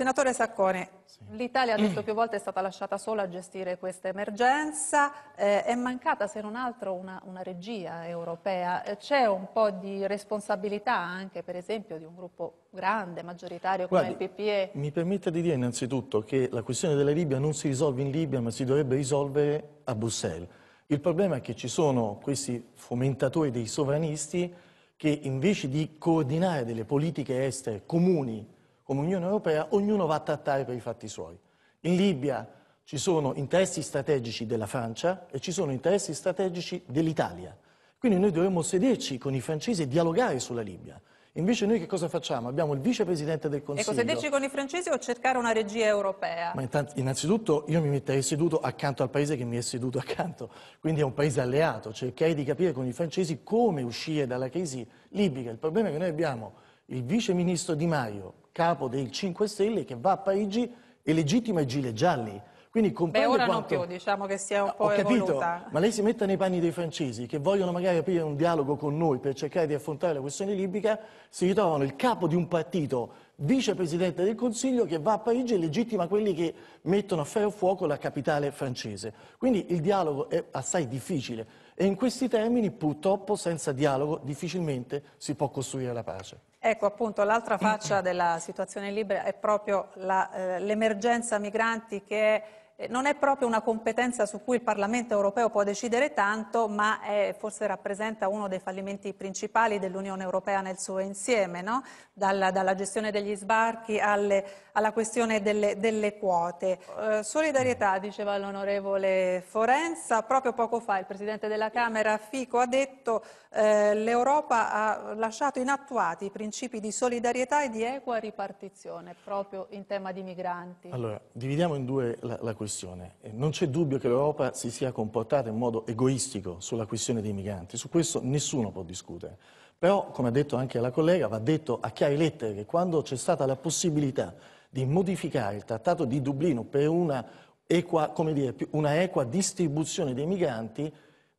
Senatore Saccone, sì. l'Italia ha detto più volte è stata lasciata sola a gestire questa emergenza, eh, è mancata se non altro una, una regia europea, eh, c'è un po' di responsabilità anche per esempio di un gruppo grande, maggioritario Guardi, come il PPE? Mi permetta di dire innanzitutto che la questione della Libia non si risolve in Libia ma si dovrebbe risolvere a Bruxelles. Il problema è che ci sono questi fomentatori dei sovranisti che invece di coordinare delle politiche estere comuni come Unione Europea, ognuno va a trattare per i fatti suoi. In Libia ci sono interessi strategici della Francia e ci sono interessi strategici dell'Italia. Quindi noi dovremmo sederci con i francesi e dialogare sulla Libia. Invece noi che cosa facciamo? Abbiamo il vicepresidente del ecco, Consiglio. Ecco, sederci con i francesi o cercare una regia europea? Ma intanto, innanzitutto io mi metterei seduto accanto al paese che mi è seduto accanto, quindi è un paese alleato. Cercherei di capire con i francesi come uscire dalla crisi libica. Il problema è che noi abbiamo il viceministro Di Maio, capo dei 5 Stelle che va a Parigi e legittima i gilet gialli. Quindi Beh, ora quanto... non più, diciamo che sia un po' Ho evoluta. capito, ma lei si mette nei panni dei francesi che vogliono magari aprire un dialogo con noi per cercare di affrontare la questione libica, si ritrovano il capo di un partito, vicepresidente del Consiglio, che va a Parigi e legittima quelli che mettono a ferro fuoco la capitale francese. Quindi il dialogo è assai difficile. E in questi termini, purtroppo, senza dialogo difficilmente si può costruire la pace. Ecco appunto l'altra faccia della situazione in Libia è proprio eh, l'emergenza eh, migranti che è eh, non è proprio una competenza su cui il Parlamento europeo può decidere tanto, ma è, forse rappresenta uno dei fallimenti principali dell'Unione europea nel suo insieme, no? dalla, dalla, gestione degli sbarchi alle, alla questione delle, delle quote. Eh, solidarietà, diceva l'onorevole Forenza, proprio poco fa il Presidente della Camera Fico ha detto eh, l'Europa ha lasciato inattuati i principi di solidarietà e di equa ripartizione proprio in tema di migranti. Allora, dividiamo in due la, la questione questione. Non c'è dubbio che l'Europa si sia comportata in modo egoistico sulla questione dei migranti, su questo nessuno può discutere. Però, come ha detto anche la collega, va detto a chiare lettere che quando c'è stata la possibilità di modificare il Trattato di Dublino per una equa, dire, una equa distribuzione dei migranti,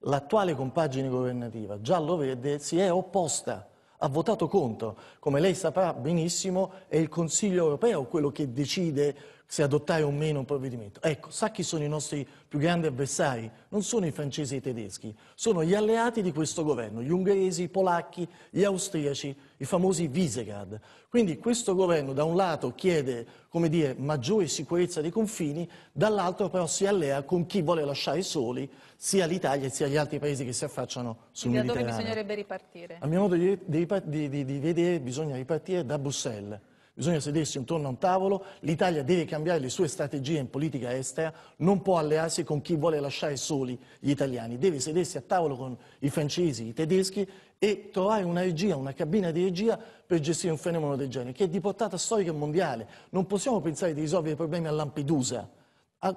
l'attuale compagine governativa giallo-verde si è opposta ha votato contro. Come lei saprà benissimo, è il Consiglio europeo quello che decide se adottare o meno un provvedimento. Ecco, sa chi sono i nostri più grandi avversari? Non sono i francesi e i tedeschi, sono gli alleati di questo governo, gli ungheresi, i polacchi, gli austriaci, i famosi Visegrad. Quindi questo governo da un lato chiede, come dire, maggiore sicurezza dei confini, dall'altro però si allea con chi vuole lasciare soli sia l'Italia sia gli altri paesi che si affacciano sul Mediterraneo. Quindi da dove bisognerebbe ripartire? A mio modo di, di, di, di vedere bisogna ripartire da Bruxelles bisogna sedersi intorno a un tavolo, l'Italia deve cambiare le sue strategie in politica estera, non può allearsi con chi vuole lasciare soli gli italiani, deve sedersi a tavolo con i francesi, i tedeschi e trovare una regia, una cabina di regia per gestire un fenomeno del genere, che è di portata storica e mondiale. Non possiamo pensare di risolvere i problemi a Lampedusa.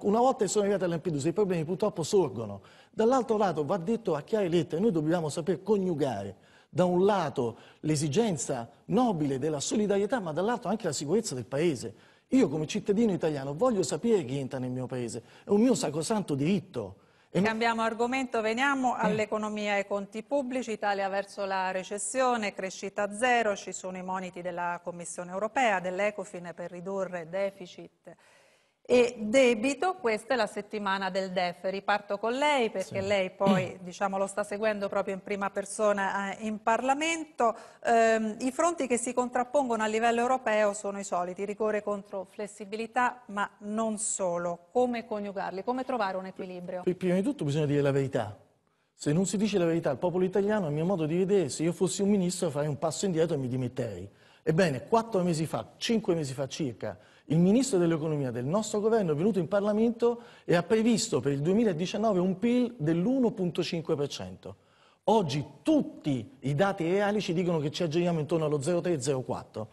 Una volta che sono arrivati a Lampedusa, i problemi purtroppo sorgono. Dall'altro lato va detto a chiare lettere, noi dobbiamo saper coniugare da un lato l'esigenza nobile della solidarietà, ma dall'altro anche la sicurezza del Paese. Io come cittadino italiano voglio sapere chi entra nel mio Paese, è un mio sacrosanto diritto. Cambiamo argomento, veniamo eh. all'economia e ai conti pubblici, Italia verso la recessione, crescita zero, ci sono i moniti della Commissione europea, dell'Ecofin per ridurre deficit e debito, questa è la settimana del DEF, riparto con lei perché sì. lei poi diciamo, lo sta seguendo proprio in prima persona eh, in Parlamento. Eh, I fronti che si contrappongono a livello europeo sono i soliti, rigore contro flessibilità, ma non solo. Come coniugarli? Come trovare un equilibrio? Prima di tutto bisogna dire la verità. Se non si dice la verità al popolo italiano, a mio modo di vedere, se io fossi un ministro farei un passo indietro e mi dimetterei. Ebbene, quattro mesi fa, cinque mesi fa circa, il ministro dell'economia del nostro governo è venuto in Parlamento e ha previsto per il 2019 un PIL dell'1.5%. Oggi tutti i dati reali ci dicono che ci aggiriamo intorno allo 0,3-0,4%.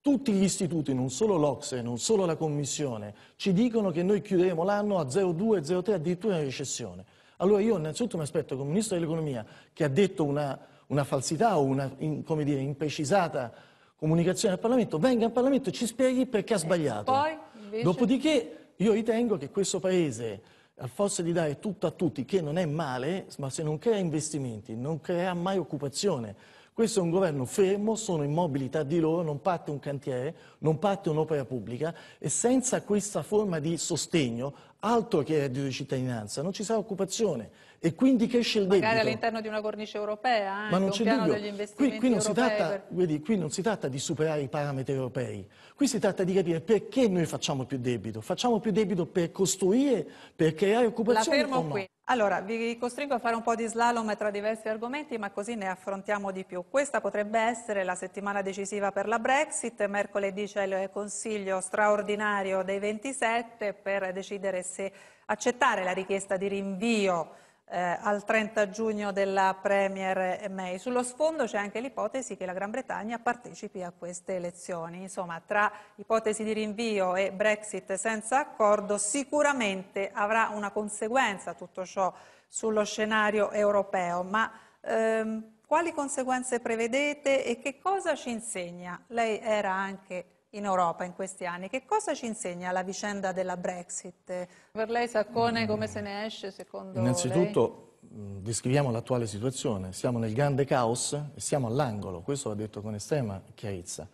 Tutti gli istituti, non solo l'Ocse, non solo la Commissione, ci dicono che noi chiuderemo l'anno a 0,2-0,3, addirittura in recessione. Allora io innanzitutto mi aspetto che un Ministro dell'Economia, che ha detto una, una falsità o una in, dire, imprecisata comunicazione al Parlamento, venga al Parlamento e ci spieghi perché ha eh, sbagliato. Poi, invece... Dopodiché io ritengo che questo Paese, al forza di dare tutto a tutti, che non è male, ma se non crea investimenti, non creerà mai occupazione. Questo è un governo fermo, sono immobili tra di loro, non parte un cantiere, non parte un'opera pubblica e senza questa forma di sostegno altro che reddito di cittadinanza, non ci sarà occupazione e quindi cresce il Magari debito. Magari all'interno di una cornice europea, anche, Ma non c'è piano dubbio. degli investimenti qui, qui non si tratta, per... vedi, qui non si tratta di superare i parametri europei, qui si tratta di capire perché noi facciamo più debito, facciamo più debito per costruire, per creare occupazione La fermo no? qui. Allora, vi costringo a fare un po' di slalom tra diversi argomenti, ma così ne affrontiamo di più. Questa potrebbe essere la settimana decisiva per la Brexit. Mercoledì c'è il Consiglio straordinario dei 27 per decidere se accettare la richiesta di rinvio eh, al 30 giugno della Premier May. Sullo sfondo c'è anche l'ipotesi che la Gran Bretagna partecipi a queste elezioni. Insomma, tra ipotesi di rinvio e Brexit senza accordo sicuramente avrà una conseguenza tutto ciò sullo scenario europeo, ma ehm, quali conseguenze prevedete e che cosa ci insegna? Lei era anche in Europa in questi anni. Che cosa ci insegna la vicenda della Brexit? Per lei Saccone come se ne esce secondo Innanzitutto lei? Mm, descriviamo l'attuale situazione, siamo nel grande caos e siamo all'angolo, questo va detto con estrema chiarezza.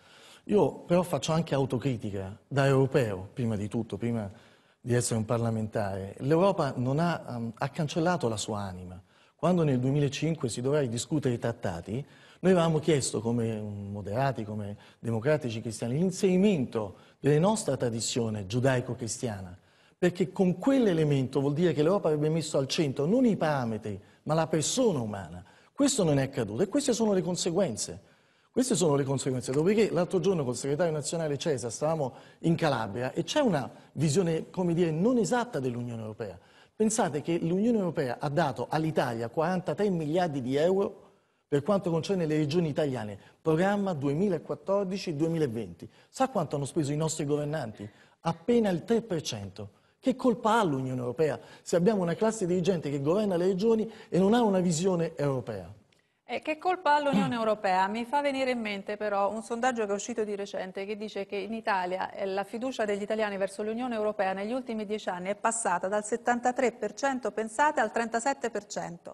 Io però faccio anche autocritica da europeo, prima di tutto, prima di essere un parlamentare. L'Europa ha, um, ha cancellato la sua anima. Quando nel 2005 si dovrà discutere i trattati, noi avevamo chiesto come moderati, come democratici cristiani, l'inserimento della nostra tradizione giudaico-cristiana, perché con quell'elemento vuol dire che l'Europa avrebbe messo al centro non i parametri, ma la persona umana. Questo non è accaduto e queste sono le conseguenze. Queste sono le conseguenze. Dopodiché l'altro giorno col segretario nazionale Cesa stavamo in Calabria e c'è una visione, come dire, non esatta dell'Unione Europea. Pensate che l'Unione Europea ha dato all'Italia 43 miliardi di euro per quanto concerne le regioni italiane, programma 2014-2020. Sa quanto hanno speso i nostri governanti? Appena il 3%. Che colpa ha l'Unione Europea se abbiamo una classe dirigente che governa le regioni e non ha una visione europea? E eh, che colpa ha l'Unione Europea? Mi fa venire in mente però un sondaggio che è uscito di recente che dice che in Italia eh, la fiducia degli italiani verso l'Unione Europea negli ultimi dieci anni è passata dal 73% pensate al 37%.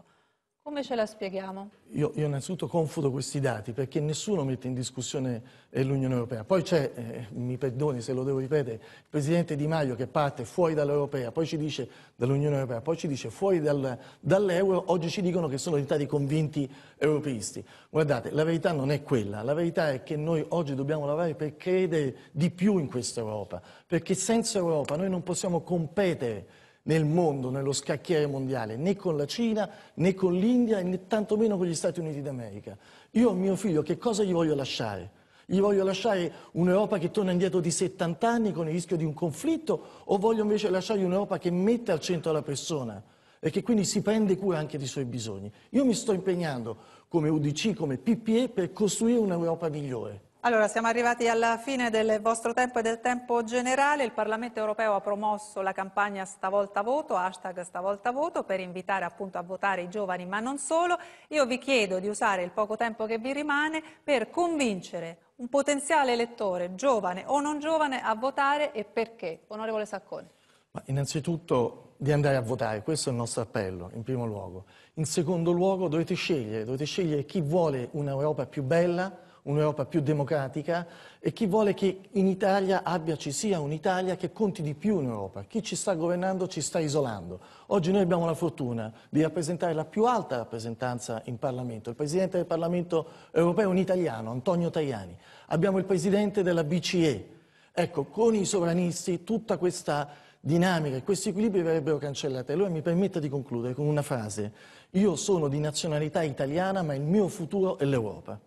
Come ce la spieghiamo? Io, io innanzitutto confuto questi dati perché nessuno mette in discussione eh, l'Unione Europea. Poi c'è, eh, mi perdoni se lo devo ripetere, il Presidente Di Maio che parte fuori dall'Europea, poi ci dice dall'Unione Europea, poi ci dice fuori dal, dall'euro, oggi ci dicono che sono diventati convinti europeisti. Guardate, la verità non è quella, la verità è che noi oggi dobbiamo lavorare per credere di più in questa Europa, perché senza Europa noi non possiamo competere nel mondo, nello scacchiere mondiale, né con la Cina, né con l'India, né tantomeno con gli Stati Uniti d'America. Io a mio figlio che cosa gli voglio lasciare? Gli voglio lasciare un'Europa che torna indietro di 70 anni con il rischio di un conflitto o voglio invece lasciargli un'Europa che mette al centro la persona e che quindi si prende cura anche dei suoi bisogni? Io mi sto impegnando come UDC, come PPE per costruire un'Europa migliore. Allora, siamo arrivati alla fine del vostro tempo e del tempo generale. Il Parlamento europeo ha promosso la campagna Stavolta Voto, hashtag Stavolta Voto, per invitare appunto a votare i giovani, ma non solo. Io vi chiedo di usare il poco tempo che vi rimane per convincere un potenziale elettore, giovane o non giovane, a votare e perché. Onorevole Sacconi. Ma innanzitutto di andare a votare, questo è il nostro appello, in primo luogo. In secondo luogo dovete scegliere, dovete scegliere chi vuole un'Europa più bella, un'Europa più democratica e chi vuole che in Italia abbia, ci sia un'Italia che conti di più in Europa. Chi ci sta governando ci sta isolando. Oggi noi abbiamo la fortuna di rappresentare la più alta rappresentanza in Parlamento. Il Presidente del Parlamento europeo è un italiano, Antonio Tajani. Abbiamo il Presidente della BCE. Ecco, con i sovranisti tutta questa dinamica e questi equilibri verrebbero cancellati. Allora mi permetta di concludere con una frase. Io sono di nazionalità italiana, ma il mio futuro è l'Europa.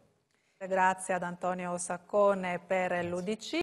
Grazie ad Antonio Saccone per l'Udc.